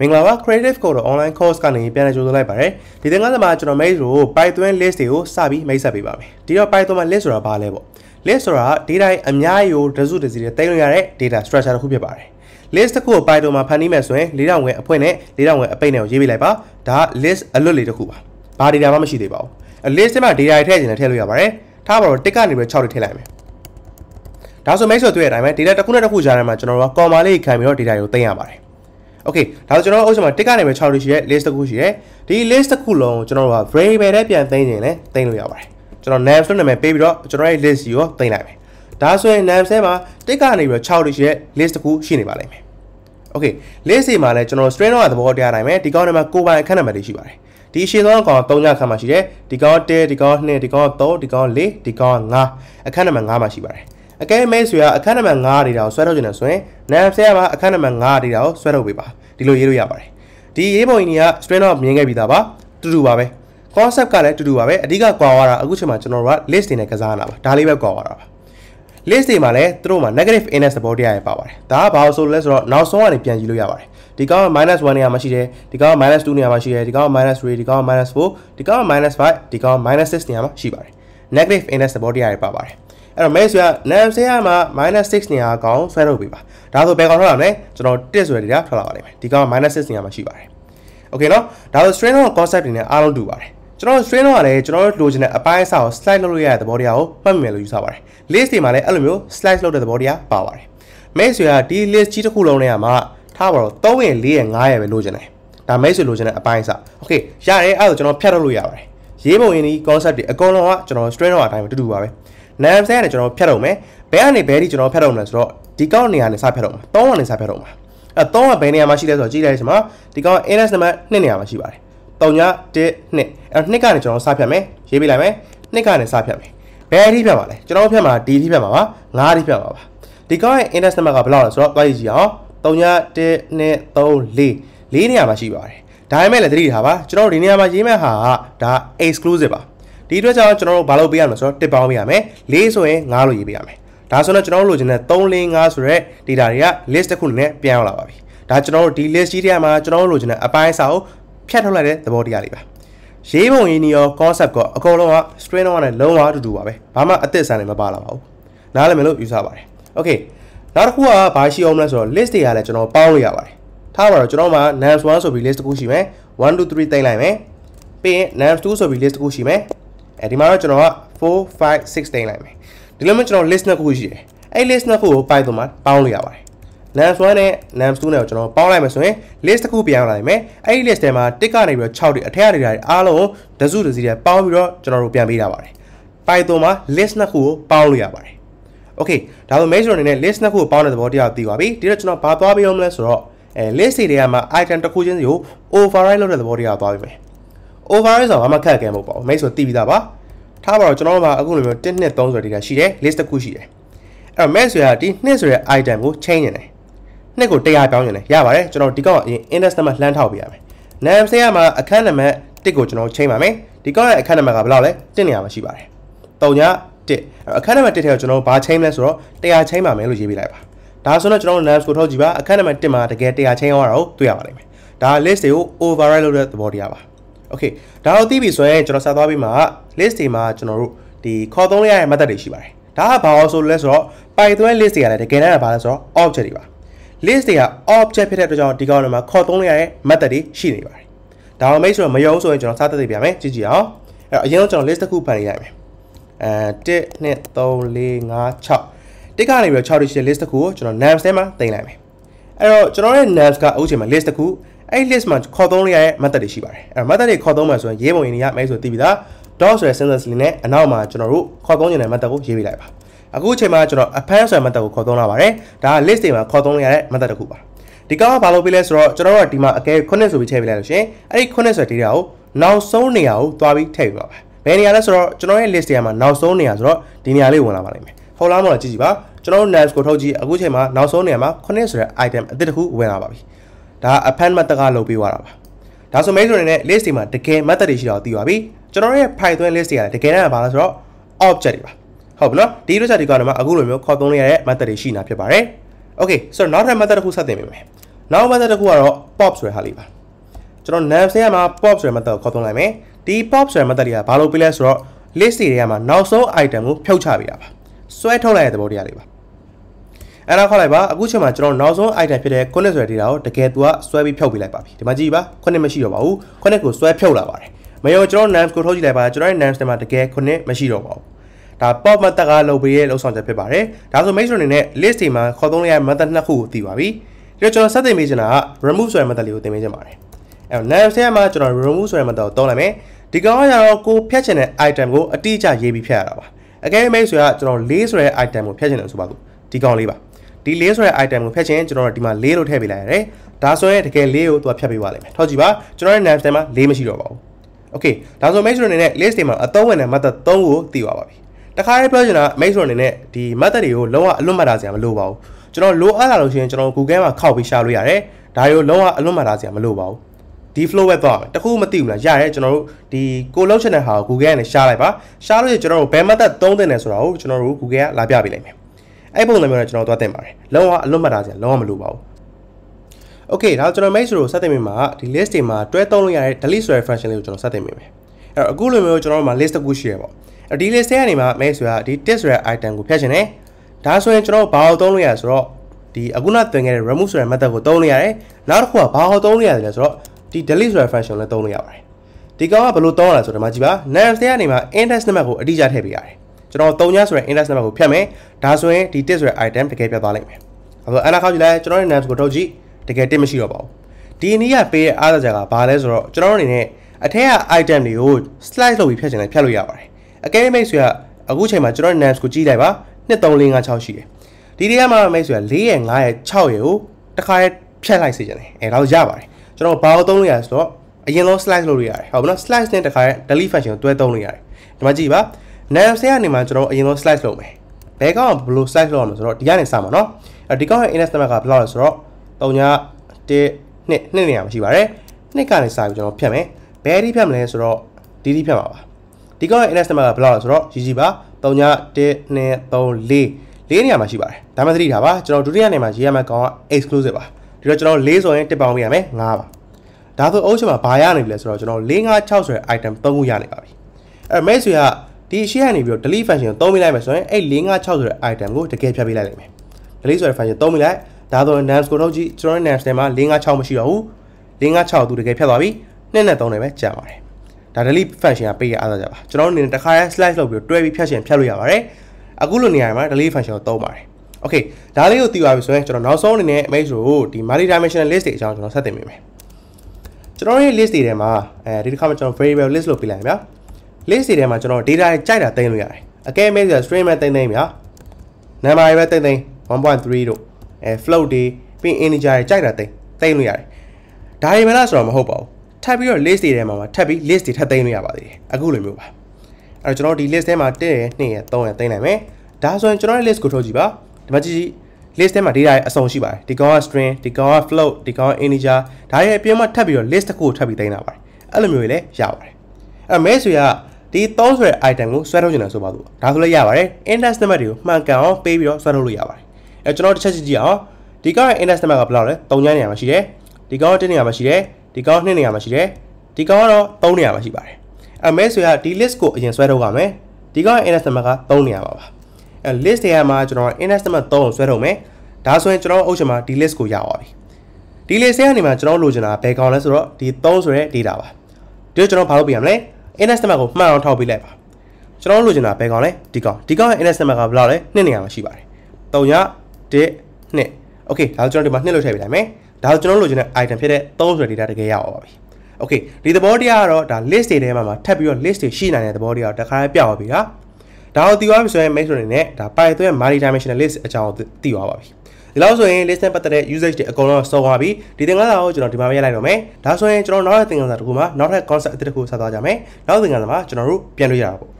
မင်္ဂလာပါ Creative Code တော့ online course ကနေပြန်လည်ကြိုဆိုလိုက်ပါရစေဒီသင်ခန်းစာမှာကျွန်တော် mail ကို Python list တွေကိုစပြီးမိတ်ဆက်ပေးပါမယ်ဒီတော့ Python မှာ list ဆိုတာဘာလဲပေါ့ list ဆိုတာ data အများကြီးကိုတစုတစီတွေတင်လို့ရတဲ့ data structure တစ်ခုဖြစ်ပါတယ် list တစ်ခုကို Python မှာဖန်တီးမယ်ဆိုရင်၄000ဝယ်အဖွင့်နဲ့၄000ဝယ်အပိတ်နဲ့ကိုရေးပေးလိုက်ပါဒါက list အလွတ်လေးတစ်ခုပါဘာ data မှမရှိသေးပါဘူး list ထဲမှာ data တွေထည့်ချင်တယ်ထည့်လို့ရပါတယ်ထားပါတော့1ကနေပြီး6တွေထည့်လိုက်မယ်ဒါဆိုမိတ်ဆွေတွေ့ရတဲ့အတိုင်းပဲ data တစ်ခုနဲ့တစ်ခုကြားထဲမှာကျွန်တော်တို့က comma လေးခံပြီးတော့ data ကိုသိမ်းရပါတယ် Okay ဒါဆိုကျွန်တော်တို့အုပ်စုမှာ1ကနေပဲ6လို့ရှိရဲ list တစ်ခုရှိရဲဒီ list တစ်ခုလုံးကျွန်တော်တို့က variable နဲ့ပြန်သိမ်းရင်လည်းသိမ်းလို့ရပါတယ်ကျွန်တော် name လို့နာမည်ပေးပြီးတော့ကျွန်တော်ရဲ့ list ကြီးကိုသိမ်းလိုက်မယ်ဒါဆိုရင် name ဆဲမှာ1ကနေပြီးတော့6လို့ရှိရဲ list တစ်ခုရှိနေပါလိမ့်မယ် Okay list စီမှာလည်းကျွန်တော် string တော့သဘောတရားတိုင်းပဲဒီကောင်းနံပါတ်ကိုပိုင်အခန်းနံပါတ်တွေရှိပါတယ်ဒီရှင်းသောကောင်က3ညခန်းမှာရှိတယ်ဒီကောင်1ဒီကောင်2ဒီကောင်3ဒီကောင်4ဒီကောင်5အခန်းနံပါတ်5မှာရှိပါတယ်အကဲမဲဆွေကအခန်းနံပါတ်9ဒေတာကိုဆွဲထုတ်ကျင်တယ်ဆိုရင်နမ်ဆဲကအခန်းနံပါတ်9ဒေတာကိုဆွဲထုတ်ပေးပါဒီလိုရေးလို့ရပါတယ်ဒီရေးပုံကြီးက string of မြင်ခဲ့ပြီးသားပါတူတူပါပဲ concept ကလည်းတူတူပါပဲအဓိကကွာသွားတာအခုချိန်မှာကျွန်တော်တို့က list တွေနဲ့ကစားနေတာပါဒါလေးပဲကွာသွားတာပါ list တွေမှာလည်းသူတို့မှာ negative index သဘောတရားရပါပါတယ်ဒါကဘာလို့ဆိုလဲဆိုတော့နောက်ဆုံးကနေပြန်ကြည့်လို့ရပါတယ်ဒီကောင်က -1 နေရာမှာရှိတယ်ဒီကောင်က -2 နေရာမှာရှိတယ်ဒီကောင်က -3 ဒီကောင်က -4 ဒီကောင်က -5 ဒီကောင်က -6 နေရာမှာရှိပါတယ် negative index သဘောတရားရပါပါတယ်အဲ့တော့မဲဆွဲကနမ်ဆဲကမှ -6 နေရာကောင်ဆွဲထုတ်ပေးပါဒါဆိုဘယ်ကောင်ထွက်လာမလဲကျွန်တော်1ဆိုတဲ့နေရာထွက်လာပါလိမ့်မယ်ဒီကောင်က -6 နေရာမှာရှိပါတယ်โอเคเนาะဒါဆို string တော့ concept တွေနဲ့အားလုံးတူပါတယ်ကျွန်တော် string တော့ကလည်းကျွန်တော်တို့လိုချင်တဲ့အပိုင်းအစကို slide လုပ်လို့ရတဲ့သဘောတရားကိုမှတ်မိမယ်လို့ယူဆပါတယ် list တွေမှာလည်းအဲ့လိုမျိုး slide လုပ်တဲ့သဘောတရားပါပါတယ်မဲဆွေကဒီ list ကြီးတစ်ခုလုံးထဲမှာထားပါတော့3ရယ်4ရယ်5ရယ်ပဲလိုချင်တယ်ဒါမဲဆွေလိုချင်တဲ့အပိုင်းအစโอเคရတယ်အဲ့ဒါဆိုကျွန်တော်ဖြတ်ထုတ်လို့ရပါတယ်ရေးပုံရင်းဒီ concept တွေအကုန်လုံးကကျွန်တော် string တော့အတိုင်းပဲတူတူပါပဲလမ်းဆဲကနေကျွန်တော်ဖြတ်တော့မယ်ဘဲကနေဘဲဒီကျွန်တော်ဖြတ်တော့မယ်ဆိုတော့ဒီကောက်နေရာနဲ့စဖြတ်တော့မှာ၃ကနေစဖြတ်တော့မှာအဲ၃ကဘယ်နေရာမှာရှိလဲဆိုတော့ကြည့်လိုက်ရှင်မှာဒီကောက် NS နံပါတ်2နေရာမှာရှိပါတယ်၃ည1 2အဲ2ကနေကျွန်တော်စဖြတ်မယ်ရေးပေးလိုက်မယ်2ကနေစဖြတ်မယ်ဘယ်အထိဖြတ်ပါလဲကျွန်တော်ဖြတ်မှာဒီအထိဖြတ်မှာပါငါးအထိဖြတ်မှာပါဒီကောက်ရဲ့ index number ကဘယ်လောက်လဲဆိုတော့တွားကြည့်ကြည့်အောင်3ည1နဲ့3 4 4နေရာမှာရှိပါတယ်ဒါပေမဲ့လည်းသတိထားပါကျွန်တော်တို့ဒီနေရာမှာရေးမဲ့ဟာကဒါ exclusive ပါဒီအတွက်ကြောင့်ကျွန်တော်တို့ဘာလုပ်ပေးရမလဲဆိုတော့တစ်ပေါင်းပေးရမယ်၄ဆိုရင်9လို့ရေးပေးရမယ်ဒါဆိုတော့ကျွန်တော်တို့လိုချင်တဲ့3 4 5ဆိုတဲ့ data တွေက list တစ်ခုနဲ့ပြန်ရောက်လာပါပြီဒါကျွန်တော်တို့ဒီ list ကြီးတွေကမှာကျွန်တော်တို့လိုချင်တဲ့အပိုင်းအစကိုဖြတ်ထုတ်လိုက်တဲ့သဘောတရားလေးပါရေးပုံရင်းရော concept ကအကုန်လုံးက string တော့နဲ့လုံးဝအတူတူပါပဲဘာမှအသက်ဆန်နေမပါလာပါဘူးနားလည်မယ်လို့ယူဆပါတယ် okay နောက်တစ်ခုကဘာရှိအောင်လဲဆိုတော့ list တွေကလည်းကျွန်တော်ပေါင်းလို့ရပါတယ်ထားပါတော့ကျွန်တော်မှာ nums1 ဆိုပြီး list တစ်ခုရှိမယ်1 2 3တင်လိုက်မယ်ပြီးရင် nums2 ဆိုပြီး list တစ်ခုရှိမယ်အဲဒီမှာတော့ကျွန်တော်က4 5 6တင်လိုက်မယ်ဒီလိုမျိုးကျွန်တော် list နှစ်ခုရှိတယ်အဲ့ list နှစ်ခုကို Python မှာပေါင်းလို့ရပါတယ် nums 1နဲ့ nums 2နဲ့ကိုကျွန်တော်ပေါင်းလိုက်မယ်ဆိုရင် list တစ်ခုပြန်လာနိုင်မယ်အဲ့ဒီ list ထဲမှာတစ်ကနေပြီးတော့6တွေအထက်ကနေတွေအားလုံးကိုဒစုဒစီတွေပေါင်းပြီးတော့ကျွန်တော်တို့ပြန်ပေးတာပါတယ် Python မှာ list နှစ်ခုကိုပေါင်းလို့ရပါတယ် Okay ဒါဆို measure အနေနဲ့ list နှစ်ခုကိုပေါင်းတဲ့သဘောတရားကိုသိပါပြီဒီတော့ကျွန်တော်ဘာသွားပြောမလဲဆိုတော့အဲ list တွေထဲမှာ item တစ်ခုချင်းစီကို override လုပ်တဲ့သဘောတရားကိုသွားပြီးမယ် override ဆိုတာဘာမှခက်ခဲမဟုတ်ပါဘူးမိတ်ဆိုသိပြီးသားပါထားပါတော့ကျွန်တော်တို့မှာအခုလိုမျိုး1နှစ်3ဆိုတဲ့ data ရှိတယ် list တစ်ခုရှိတယ်အဲ့တော့ max ဆိုတာဒီနှစ်ဆိုတဲ့ item ကို change နေတယ်နှစ်ကို100ပြောင်းနေတယ်ရပါတယ်ကျွန်တော်ဒီကောင်အရင် index number လှမ်းထောက်ပေးရမယ်နာမ်ဆရာမှာအခန်းနံပါတ်1ကိုကျွန်တော် change ပါမယ်ဒီကောင်ရဲ့အခန်းနံပါတ်ကဘယ်လောက်လဲ1နေရာမှာရှိပါတယ်3ည1အခန်းနံပါတ်1ထဲကိုကျွန်တော်ဘာ change လဲဆိုတော့100 change ပါမယ်လို့ရေးပေးလိုက်ပါဒါဆိုတော့ကျွန်တော် nabs ကိုထောက်ကြည့်ပါအခန်းနံပါတ်1မှာတကယ်100 change ရအောင်တွေ့ရပါလိမ့်မယ်ဒါ list တွေကို override လုပ်တဲ့သဘောတရားပါโอเคဒါတော့သိပြီဆိုရင်ကျွန်တော်ဆက်သွားပြီးမှ list တွေမှာကျွန်တော်တို့ဒီခေါ်သုံးရတဲ့ method တွေရှိပါတယ်ဒါကဘာလို့ဆိုလဲဆိုတော့ Python list တွေကလည်းတကယ်တမ်းကဘာလဲဆိုတော့ object တွေပါ list တွေက object ဖြစ်တဲ့အတွက်ကြောင့်ဒီကောင်တွေမှာခေါ်သုံးရတဲ့ method တွေရှိနေပါတယ်ဒါအောင်မိတ်ဆိုတော့မယုံဆိုရင်ကျွန်တော်စသတိပြမယ်ကြည့်ကြည့်အောင်အဲ့တော့အရင်ကကျွန်တော် list တစ်ခုဖန်လိုက်ရမယ်အဲ1 2 3 4 5 6တစ်ကနေပြီးတော့6 digit list တစ်ခုကိုကျွန်တော် nums ထဲမှာတင်လိုက်မယ်အဲ့တော့ကျွန်တော်ရဲ့ nums ကအခုချိန်မှာ list တစ်ခုအဲ့ list မှာခေါ်သုံးလိုက်ရတဲ့ method တွေရှိပါတယ်အဲ့ method တွေခေါ်သုံးမှဆိုရင်ရေးပုံရင်တွေရမယ်ဆိုသိပြီးသား dot ဆိုတဲ့ sentence လေးနဲ့အနောက်မှာကျွန်တော်တို့ခေါ်သုံးနေတဲ့ method ကိုရေးပေးလိုက်ပါအခုအချိန်မှာကျွန်တော် append ဆိုတဲ့ method ကိုခေါ်သုံးလာပါတယ်ဒါက list တွေမှာခေါ်သုံးလိုက်ရတဲ့ method တစ်ခုပါဒီကောင်ကဘာလုပ်ပေးလဲဆိုတော့ကျွန်တော်တို့ကဒီမှာအကဲ9ဆိုပြီးထည့်ပေးလိုက်လို့ရှင်အဲ့ဒီ9ဆိုတဲ့ data ကိုနောက်ဆုံးနေရာကိုသွားပြီးထည့်ပေးပါပါဘယ်နေရာလဲဆိုတော့ကျွန်တော်ရဲ့ list ထဲမှာနောက်ဆုံးနေရာဆိုတော့ဒီနေရာလေးဝင်လာပါလိမ့်မယ်ဟုတ်လားမဟုတ်လားကြည့်ကြည့်ပါကျွန်တော်တို့ navs ကိုထုတ်ကြည့်အခုချိန်မှာနောက်ဆုံးနေရာမှာ9ဆိုတဲ့ item အသစ်တစ်ခုဝင်လာပါပြီဒါ append method ကလုပ်ပေးသွားတာပါဒါဆိုမိတ်ဆွေတွေနဲ့ list တွေမှာတကယ် method တွေရှိတာကိုသိပါပြီကျွန်တော်ရဲ့ Python list တွေကတကယ်တမ်းကဘာလဲဆိုတော့ object တွေပါဟုတ်ပြီနော်ဒီ research တွေကတော့အခုလိုမျိုးခေါ်သုံးရတဲ့ method တွေရှိနေတာဖြစ်ပါတယ် okay ဆိုတော့နောက်ထပ် method တစ်ခုဆက်သင်ပေးမယ်နောက် method တစ်ခုကတော့ pop ဆိုတဲ့ဟာလေးပါကျွန်တော် nav ထဲမှာ pop ဆိုတဲ့ method ကိုခေါ်သုံးလိုက်မယ်ဒီ pop ဆိုတဲ့ method တွေကဘာလုပ်ပေးလဲဆိုတော့ list တွေထဲမှာနောက်ဆုံး item ကိုဖြုတ်ချပေးတာပါဆွဲထုတ်လိုက်တဲ့သဘောတရားလေးပါအဲ့ဒါခေါက်လိုက်ပါအခုချိန်မှာကျွန်တော်နောက်ဆုံး item ဖြစ်တဲ့ခုနှစ်ဆွဲ data ကိုတကယ်သူကဆွဲပြီးဖြုတ်ပေးလိုက်ပါပြီဒီမှာကြည့်ပါခုနှစ်မရှိတော့ပါဘူးခုနှစ်ကိုဆွဲဖြုတ်လာပါတယ်မယောကျွန်တော် nams ကိုထုတ်ကြည့်လိုက်ပါကျွန်တော်ရဲ့ nams တွေမှာတကယ်ခုနှစ်မရှိတော့ပါဘူးဒါ pop method ကလုပ်ပေးတဲ့လှုပ်ဆောင်ချက်ဖြစ်ပါတယ်ဒါဆို make sure အနေနဲ့ list တွေမှာခေါ်သုံးရတဲ့ method နှစ်ခုကိုသိပါပြီပြီးတော့ကျွန်တော်စတင်ပေးချင်တာက remove ဆိုတဲ့ method လေးကိုသင်ပေးချင်ပါတယ်အဲ့တော့ nams ထဲမှာကျွန်တော် remove ဆိုတဲ့ method ကိုသုံးလိုက်မယ်ဒီကောင်ကတော့ကိုဖြတ်ချင်တဲ့ item ကိုအတိအကျရေးပြီးဖြတ်ရတာပါအကယ်၍မိတ်ဆွေကကျွန်တော်၄ဆိုတဲ့ item ကိုဖြတ်ချင်တယ်ဆိုပါစို့ဒီကောင်လေးပါဒီလေးဆိုတဲ့ item ကိုဖျက်ခြင်းကျွန်တော်တို့ဒီမှာလေးလို့ထည့်ပေးလိုက်ရတယ်ဒါဆိုရင်တကယ်လေးကိုသူကဖျက်ပေးပါလိမ့်မယ်ထောက်ကြည့်ပါကျွန်တော်ရဲ့ nav ထဲမှာလေးမရှိတော့ပါဘူး okay ဒါဆိုမိတ်ဆွေအနေနဲ့ list တွေမှာအသုံးဝင်တဲ့ method 3ကိုသိပါပါပြီတခါရေးပြောချင်တာမိတ်ဆွေအနေနဲ့ဒီ method တွေကိုလုံးဝအလွတ်မှတ်တာစရာမလိုပါဘူးကျွန်တော်လိုအပ်လာလို့ရှိရင်ကျွန်တော် Google မှာခောက်ပြီးရှာလို့ရတယ်ဒါတွေကိုလုံးဝအလွတ်မှတ်တာစရာမလိုပါဘူးဒီ flow ပဲသွားမယ်တခုမသိဘူးလားရတယ်ကျွန်တော်တို့ဒီကိုလောက်ချင်တဲ့ဟာကို Google ကနေရှားလိုက်ပါရှားလို့ရကျွန်တော်တို့ဘယ် method သုံးသင့်တယ်ဆိုတာကိုကျွန်တော်တို့ Google ကလာပြပေးလိုက်မယ်အဲ့ပုံစံမျိုးနဲ့ကျွန်တော်သွားတင်ပါတယ်လုံးဝအလွတ်မှတ်တာစရာလုံးဝမလိုပါဘူး Okay ဒါကျွန်တော် make sure ကိုစတင်မိမှာဒီ list တွေမှာတွဲသုံးလို့ရတဲ့ delete ဆိုတဲ့ function လေးကိုကျွန်တော်စတင်မိမယ်အဲ့တော့အခုလိုမျိုးကျွန်တော်တို့မှာ list တစ်ခုရှိရပေါ့အဲ့ဒီ list ထဲကနေမှာ make sure ကဒီ text ဆိုတဲ့ item ကိုဖျက်ချင်တယ်ဒါဆိုရင်ကျွန်တော်ဘာအောင်သုံးလို့ရလဲဆိုတော့ဒီအခုနသွင်းခဲ့တဲ့ remove ဆိုတဲ့ method ကိုသုံးလို့ရတယ်နောက်တစ်ခုကဘာအောင်သုံးလို့ရတယ်လဲဆိုတော့ဒီ delete ဆိုတဲ့ function လည်းသုံးလို့ရပါတယ်ဒီကောင်ကဘယ်လိုသုံးရလဲဆိုတော့ဒီမှာကြည့်ပါ name ထဲကနေမှာ index number ကိုအတိအကျထည့်ပေးရတယ်ကျွန်တော်3ညဆိုတဲ့ index number ကိုဖြတ်မယ်ဒါဆိုရင်ဒီ1ဆိုတဲ့ item တကယ်ပြတ်သွားလိမ့်မယ်အဲ့တော့အနာခါကြည့်လိုက်ကျွန်တော်ရဲ့ nums ကိုထုတ်ကြည့်တကယ်1မရှိတော့ပါဘူးဒီနေ့ကပေးတဲ့အားသာချက်ကဘာလဲဆိုတော့ကျွန်တော်အနေနဲ့အထက်က item တွေကို slice လုပ်ပြီးဖြတ်ချင်တယ်ဖြတ်လို့ရပါတယ်အကယ်မိတ်ဆိုရအခုချိန်မှာကျွန်တော် nums ကိုကြည့်လိုက်ပါ1 3 4 5 6ရှိတယ်ဒီတရားမှာမိတ်ဆိုရ4ရဲ့5ရဲ့6ရဲ့ကိုတခါရဲဖြတ်လိုက်စေချင်တယ်အဲတော့ရပါတယ်ကျွန်တော်ဘာလို့သုံးလို့ရလဲဆိုတော့အရင်ဆုံး slice လုပ်လို့ရတယ်ဟုတ်ပါတော့ slice နဲ့တခါရဲ delete function ကိုတွဲသုံးလို့ရတယ်ဒီမှာကြည့်ပါနာမ်ဆဲကနေမှကျွန်တော်အရင်ဆုံး slice လုပ်မယ်ဘဲကောင်ကဘယ်လို slice လုပ်ရမလဲဆိုတော့ဒီကနေစမှာနော်အဲဒီကောင်ရဲ့ index number ကဘယ်လောက်လဲဆိုတော့3ည1နှစ်နှစ်နေရာမှာရှိပါတယ်နှစ်ကနေစပြီးကျွန်တော်ဖြတ်မယ်ဘဲဒီဖြတ်မလဲဆိုတော့ဒီဒီဖြတ်ပါပါဒီကောင်ရဲ့ index number ကဘယ်လောက်လဲဆိုတော့ကြီးကြီးပါ3ည1နှစ်3 4လေးနေရာမှာရှိပါတယ်ဒါမှသတိထားပါကျွန်တော်ဒုတိယနေရာမှာရေးရမယ့်ကောင်က exclusive ပါဒီတော့ကျွန်တော်၄ဆိုရင်တစ်ပေါင်းပေးရမယ်9ပါဒါဆိုအုပ်ချုပ်မှာဘာရနိုင်ပြီလဲဆိုတော့ကျွန်တော်4 5 6ဆိုတဲ့ item 3ခုရနိုင်ပါပြီအဲမဲ့ဆွေကဒီရှေ့ကနေပြီးတော့ delete function ကိုသုံးမိလိုက်မယ်ဆိုရင်အဲ့656ဆိုတဲ့ item ကိုတကယ်ဖြတ်ပေးလိုက်လိမ့်မယ် delete ဆိုတဲ့ function သုံးမိလိုက်ဒါဆိုရင် nums ကိုတော့ကြည့်ကျွန်တော် nums ထဲမှာ656မရှိတော့ဘူး656သူတကယ်ဖြတ်သွားပြီ2နဲ့3နဲ့ပဲကြာပါတယ်ဒါ delete function ကပေးရအားသာကြပါကျွန်တော်အနေနဲ့တစ်ခါရဲ slash လုပ်ပြီးတော့တွဲပြီးဖြတ်ရှင်ဖြတ်လို့ရပါတယ်အခုလိုနေရာမှာ delete function ကိုသုံးပါတယ် okay ဒါလေးကိုသိပါပြီဆိုရင်ကျွန်တော်နောက်ဆုံးအနေနဲ့ image ကိုဒီ multi dimensional list တွေအကြောင်းကျွန်တော်ဆက်သင်ပေးမယ်ကျွန်တော်ရဲ့ list တွေထဲမှာအဲဒီတစ်ခါမှကျွန်တော် variable list လို့ပြလိုက်ပါ list တွေထဲမှာကျွန်တော် data တွေကြိုက်တာတင်လို့ရတယ်အကဲမဲဆို stream တင်တင်ဗျာ number တွေပဲတင်တင်1.3တို့အဲ float တွေပြီး integer တွေကြိုက်တာတင်တင်လို့ရတယ်ဒါတွေမလားဆိုတော့မဟုတ်ပါဘူးထပ်ပြီးတော့ list တွေထဲမှာထပ်ပြီး list တွေထပ်တင်လို့ရပါသေးတယ်အခုလိုမျိုးပါအဲ့တော့ကျွန်တော်ဒီ list ထဲမှာ1ရယ်2ရယ်3ရယ်တင်နိုင်မယ်ဒါဆိုရင်ကျွန်တော်ရဲ့ list ကိုထုတ်ကြည့်ပါဒီမှာကြည့် list ထဲမှာ data ရဲ့အစုံရှိပါတယ်ဒီကောင်က string ဒီကောင်က float ဒီကောင်က integer ဒါရဲ့အပြင်မှာထပ်ပြီးတော့ list တစ်ခုကိုထပ်ပြီးတင်တာပါတယ်အဲ့လိုမျိုးတွေလည်းရပါတယ်အဲ့မဲဆိုရကဒီ3ဆိုတဲ့ item ကိုဆွဲထုတ်ချင်တယ်ဆိုပါလို့ဒါဆိုလည်းရပါတယ် index number တွေကိုမှန်ကန်အောင်ပေးပြီးတော့ဆွဲထုတ်လို့ရပါတယ်အဲကျွန်တော်တစ်ချက်ကြည့်ကြည့်အောင်ဒီကောင်ရဲ့ index number ကဘယ်လောက်လဲ3ညနေရာမှာရှိတယ်ဒီကောင်က1နေရာမှာရှိတယ်ဒီကောင်က2နေရာမှာရှိတယ်ဒီကောင်ကတော့3နေရာမှာရှိပါတယ်အမဲဆိုရဒီ list ကိုအရင်ဆွဲထုတ်ရမယ်ဒီကောင်ရဲ့ index number က3နေရာပါပါအဲ list တွေကမှာကျွန်တော် index number 3ကိုဆွဲထုတ်မယ်ဒါဆိုရင်ကျွန်တော်အုပ်ချင်မှာဒီ list ကိုရပါပြီဒီ list ထဲကနေမှာကျွန်တော်လိုချင်တာဘယ်ကောင်လဲဆိုတော့ဒီ3ဆိုတဲ့ data ပါဒီတော့ကျွန်တော်ဘာလုပ်ပြရမလဲ index number ကိုမှန်အောင်ထောက်ပေးလိုက်ပါကျွန်တော်တို့လိုချင်တာဘယ်ကောင်လဲဒီကောင်ဒီကောင်ရဲ့ index number ကဘယ်လောက်လဲ2နေရာမှာရှိပါတယ်3ရ1 2 okay ဒါကျွန်တော်ဒီမှာ2လို့ထည့်ပေးလိုက်မယ်ဒါဆိုကျွန်တော်တို့လိုချင်တဲ့ item ဖြစ်တဲ့3ဆိုတဲ့ data တကယ်ရအောင်ပါပြီ okay ဒီသဘောတရားကတော့ဒါ list တွေထဲမှာထပ်ပြီးတော့ list တွေရှိနိုင်တဲ့သဘောတရားကိုတစ်ခါပြသွားပြီလားဒါကိုသိသွားပြီဆိုရင် make ဆိုနေနဲ့ဒါ Python ရဲ့ multi dimensional list အကြောင်းကိုသိသွားပါပြီဒီလောက်ဆိုရင် listen ပတ်သက်တဲ့ usage တွေအကုန်လုံးစောသွားပြီဒီသင်ခန်းစာကိုကျွန်တော်ဒီမှာပဲလိုက်တော့မယ်ဒါဆိုရင်ကျွန်တော်နောက်ထပ်သင်ခန်းစာတစ်ခုမှာနောက်ထပ် concept အသစ်တစ်ခုဆက်သွားကြမယ်နောက်သင်ခန်းစာမှာကျွန်တော်တို့ပြန်တွေ့ရတာပေါ့